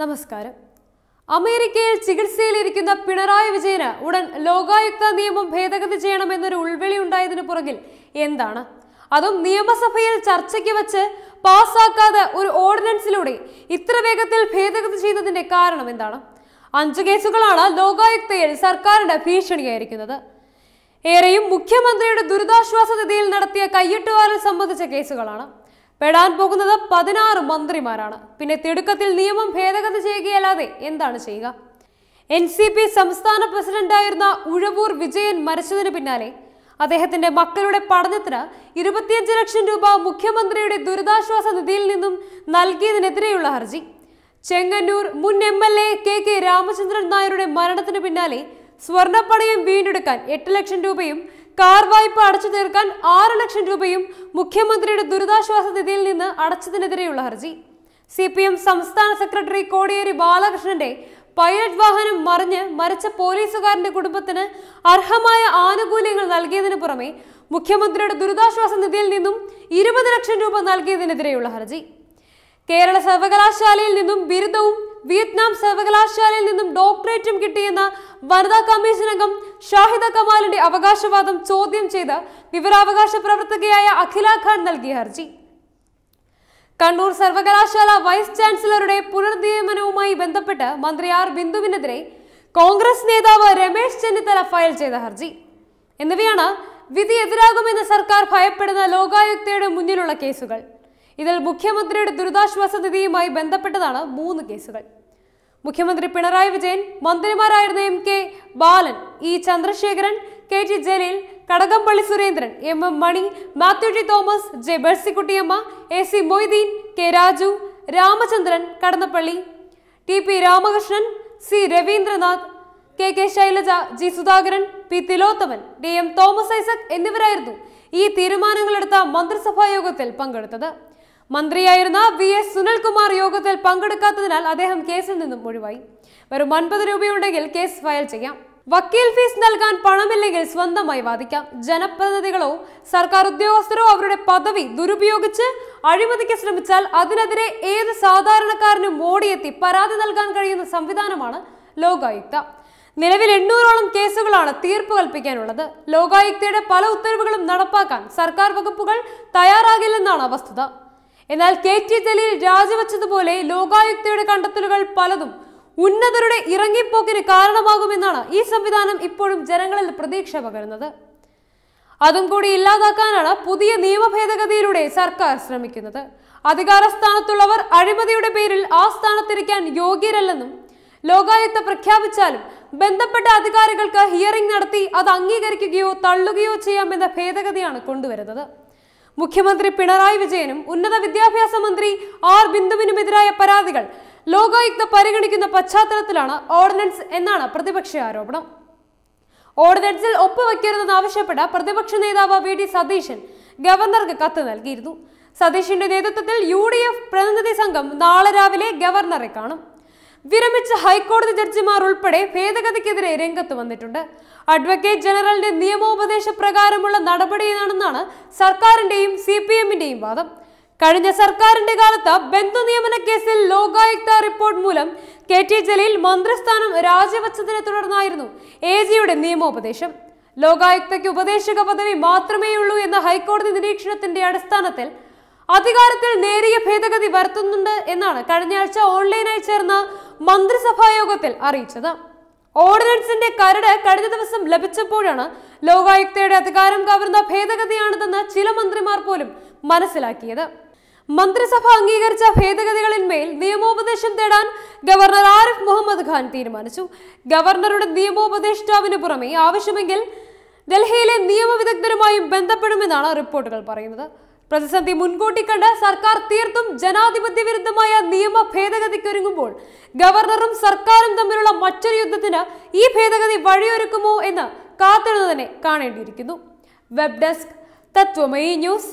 നമസ്കാരം അമേരിക്കയിൽ ചികിത്സയിലിരിക്കുന്ന പിണറായി വിജയന് ഉടൻ ലോകായുക്ത നിയമം ഭേദഗതി ചെയ്യണമെന്നൊരു ഉൾവിളി ഉണ്ടായതിനു പുറകിൽ എന്താണ് അതും നിയമസഭയിൽ ചർച്ചയ്ക്ക് വച്ച് പാസ്സാക്കാതെ ഒരു ഓർഡിനൻസിലൂടെ ഇത്ര വേഗത്തിൽ ഭേദഗതി ചെയ്തതിന്റെ കാരണം എന്താണ് അഞ്ച് കേസുകളാണ് ലോകായുക്തയിൽ സർക്കാരിന്റെ ഭീഷണിയായിരിക്കുന്നത് ഏറെയും മുഖ്യമന്ത്രിയുടെ ദുരിതാശ്വാസ നിധിയിൽ നടത്തിയ കയ്യെട്ടുവാരൽ സംബന്ധിച്ച കേസുകളാണ് പെടാൻ പോകുന്നത് പതിനാറ് മന്ത്രിമാരാണ് പിന്നെ തിടുക്കത്തിൽ നിയമം ഭേദഗതി ചെയ്യുകയല്ലാതെ എന്താണ് ചെയ്യുക എൻ സി പി സംസ്ഥാന പ്രസിഡന്റായിരുന്ന ഉഴവൂർ വിജയൻ മരിച്ചതിന് പിന്നാലെ അദ്ദേഹത്തിന്റെ മക്കളുടെ പഠനത്തിന് ഇരുപത്തിയഞ്ച് ലക്ഷം രൂപ മുഖ്യമന്ത്രിയുടെ ദുരിതാശ്വാസ നിധിയിൽ നിന്നും നൽകിയതിനെതിരെയുള്ള ഹർജി ചെങ്ങന്നൂർ മുൻ M L A K K Ramachandran നായരുടെ മരണത്തിന് പിന്നാലെ സ്വർണ്ണപ്പണയം വീണ്ടെടുക്കാൻ എട്ട് ലക്ഷം രൂപയും കാർ വായ്പ അടച്ചു തീർക്കാൻ ആറ് ലക്ഷം രൂപയും മുഖ്യമന്ത്രിയുടെ ദുരിതാശ്വാസ നിധിയിൽ നിന്ന് അടച്ചതിനെതിരെയുള്ള ഹർജി സി പി എം സംസ്ഥാന സെക്രട്ടറി കോടിയേരി ബാലകൃഷ്ണന്റെ പൈലറ്റ് വാഹനം മറിഞ്ഞ് മരിച്ച പോലീസുകാരന്റെ കുടുംബത്തിന് അർഹമായ ആനുകൂല്യങ്ങൾ നൽകിയതിനു പുറമെ മുഖ്യമന്ത്രിയുടെ ദുരിതാശ്വാസ നിധിയിൽ നിന്നും ഇരുപത് ലക്ഷം രൂപ നൽകിയതിനെതിരെയുള്ള ഹർജി കേരള സർവകലാശാലയിൽ നിന്നും ബിരുദവും വിയറ്റ്നാം സർവകലാശാലയിൽ നിന്നും ഡോക്ടറേറ്റും കിട്ടിയെന്ന വനിതാ കമ്മീഷൻ അംഗം ഷാഹിദ കമാലിന്റെ അവകാശവാദം ചോദ്യം ചെയ്ത് വിവരാവകാശ പ്രവർത്തകയായ അഖില ഖാൻ നൽകിയ ഹർജി കണ്ണൂർ സർവകലാശാല വൈസ് ചാൻസലറുടെ പുനർനിയമനവുമായി ബന്ധപ്പെട്ട് മന്ത്രി ആർ ബിന്ദുവിനെതിരെ കോൺഗ്രസ് നേതാവ് രമേശ് ചെന്നിത്തല ഫയൽ ചെയ്ത ഹർജി എന്നിവയാണ് വിധി എതിരാകുമെന്ന് സർക്കാർ ഭയപ്പെടുന്ന ലോകായുക്തയുടെ മുന്നിലുള്ള കേസുകൾ ഇതിൽ മുഖ്യമന്ത്രിയുടെ ദുരിതാശ്വാസ നിധിയുമായി ബന്ധപ്പെട്ടതാണ് മൂന്ന് കേസുകൾ മുഖ്യമന്ത്രി പിണറായി വിജയൻ മന്ത്രിമാരായിരുന്ന M K Balan E Chandrasekharan K T Jaleel Kadakampally Surendran M M Mani Mathew T Thomas J Mercykuttyamma A C Moideen K Raju Ramachandran Kadannappally T P Ramakrishnan C Raveendranath K K Shailaja G Sudhakaran P Thilothaman D M Thomas Isaac എന്നിവരായിരുന്നു ഈ തീരുമാനങ്ങളെടുത്ത മന്ത്രിസഭാ യോഗത്തിൽ പങ്കെടുത്തത് മന്ത്രിയായിരുന്ന വി എസ് സുനിൽകുമാർ യോഗത്തിൽ പങ്കെടുക്കാത്തതിനാൽ അദ്ദേഹം കേസിൽ നിന്നും ഒഴിവായി വെറും ഒൻപത് രൂപയുണ്ടെങ്കിൽ കേസ് ഫയൽ ചെയ്യാം വക്കീൽ ഫീസ് നൽകാൻ പണമില്ലെങ്കിൽ സ്വന്തമായി വാദിക്കാം ജനപ്രതിനിധികളോ സർക്കാർ ഉദ്യോഗസ്ഥരോ അവരുടെ പദവി ദുരുപയോഗിച്ച് അഴിമതിക്ക് ശ്രമിച്ചാൽ അതിനെതിരെ ഏത് സാധാരണക്കാരനും ഓടിയെത്തി പരാതി നൽകാൻ കഴിയുന്ന സംവിധാനമാണ് ലോകായുക്ത നിലവിൽ എണ്ണൂറോളം കേസുകളാണ് തീർപ്പ് കൽപ്പിക്കാനുള്ളത് ലോകായുക്തയുടെ പല ഉത്തരവുകളും നടപ്പാക്കാൻ സർക്കാർ വകുപ്പുകൾ തയ്യാറാകില്ലെന്നാണ് വസ്തുത എന്നാൽ കെ ടി ജലീൽ രാജിവെച്ചതുപോലെ ലോകായുക്തയുടെ കണ്ടെത്തലുകൾ പലതും ഉന്നതരുടെ ഇറങ്ങിപ്പോക്കിന് കാരണമാകുമെന്നാണ് ഈ സംവിധാനം ഇപ്പോഴും ജനങ്ങളിൽ പ്രതീക്ഷ പകരുന്നത് അതും കൂടി ഇല്ലാതാക്കാനാണ് പുതിയ നിയമ ഭേദഗതിയിലൂടെ സർക്കാർ ശ്രമിക്കുന്നത് അധികാരസ്ഥാനത്തുള്ളവർ അഴിമതിയുടെ പേരിൽ ആ സ്ഥാനത്തിരിക്കാൻ യോഗ്യരല്ലെന്നും ലോകായുക്ത പ്രഖ്യാപിച്ചാലും ബന്ധപ്പെട്ട അധികാരികൾക്ക് ഹിയറിംഗ് നടത്തി അത് അംഗീകരിക്കുകയോ തള്ളുകയോ ചെയ്യാമെന്ന ഭേദഗതിയാണ് കൊണ്ടുവരുന്നത് മുഖ്യമന്ത്രി പിണറായി വിജയനും ഉന്നത വിദ്യാഭ്യാസ മന്ത്രി ആർ ബിന്ദുവിനുമെതിരായ പരാതികൾ ലോകായുക്ത പരിഗണിക്കുന്ന പശ്ചാത്തലത്തിലാണ് ഓർഡിനൻസ് എന്നാണ് പ്രതിപക്ഷ ആരോപണം ഓർഡിനൻസിൽ ഒപ്പുവെക്കരുതെന്ന് ആവശ്യപ്പെട്ട പ്രതിപക്ഷ നേതാവ് വി ഡി സതീശൻ ഗവർണർക്ക് കത്ത് നൽകിയിരുന്നു സതീഷിന്റെ നേതൃത്വത്തിൽ യു ഡി എഫ് പ്രതിനിധി സംഘം നാളെ രാവിലെ ഗവർണറെ കാണും വിരമിച്ച ഹൈക്കോടതി ജഡ്ജിമാർ ഉൾപ്പെടെ ഭേദഗതിക്കെതിരെ രംഗത്ത് വന്നിട്ടുണ്ട് അഡ്വക്കേറ്റ് ജനറലിന്റെ നിയമോപദേശ പ്രകാരമുള്ള നടപടിയാണെന്നാണ് സർക്കാരിന്റെയും സി പി എമ്മിന്റെയും വാദം കഴിഞ്ഞ സർക്കാരിന്റെ കാലത്ത് ബന്ധു നിയമന കേസിൽ ലോകായുക്ത റിപ്പോർട്ട് മൂലം കെ ടി ജലീൽ മന്ത്രിസ്ഥാനം രാജിവെച്ചതിനെ തുടർന്നായിരുന്നു എ ജിയുടെ നിയമോപദേശം ലോകായുക്തയ്ക്ക് ഉപദേശക പദവി മാത്രമേയുള്ളൂ എന്ന ഹൈക്കോടതി നിരീക്ഷണത്തിന്റെ അടിസ്ഥാനത്തിൽ അധികാരത്തിൽ നേരിയ ഭേദഗതി വരുത്തുന്നുണ്ട് എന്നാണ് കഴിഞ്ഞയാഴ്ച ഓൺലൈനായി ചേർന്ന മന്ത്രിസഭാ യോഗത്തിൽ അറിയിച്ചത് ഓർഡിനൻസിന്റെ കരട് കഴിഞ്ഞ ദിവസം ലഭിച്ചപ്പോഴാണ് ലോകായുക്തയുടെ അധികാരം കവർന്ന ഭേദഗതിയാണിതെന്ന് ചില മന്ത്രിമാർ പോലും മനസ്സിലാക്കിയത് മന്ത്രിസഭ അംഗീകരിച്ച ഭേദഗതികളിന്മേൽ നിയമോപദേശം തേടാൻ ഗവർണർ ആരിഫ് മുഹമ്മദ് ഖാൻ തീരുമാനിച്ചു ഗവർണറുടെ നിയമോപദേഷ്ടാവിന് പുറമെ ആവശ്യമെങ്കിൽ ഡൽഹിയിലെ നിയമവിദഗ്ധരുമായും ബന്ധപ്പെടുമെന്നാണ് റിപ്പോർട്ടുകൾ പറയുന്നത് പ്രതിസന്ധി മുൻകൂട്ടി കണ്ട് സർക്കാർ തീർത്തും ജനാധിപത്യ വിരുദ്ധമായ നിയമ ഭേദഗതിക്കൊരുങ്ങുമ്പോൾ ഗവർണറും സർക്കാരും തമ്മിലുള്ള മറ്റൊരു യുദ്ധത്തിന് ഈ ഭേദഗതി വഴിയൊരുക്കുമോ എന്ന് കാത്തിരുന്നു തന്നെ കാണേണ്ടിയിരിക്കുന്നു വെബ് ഡെസ്ക് തത്വമയി ന്യൂസ്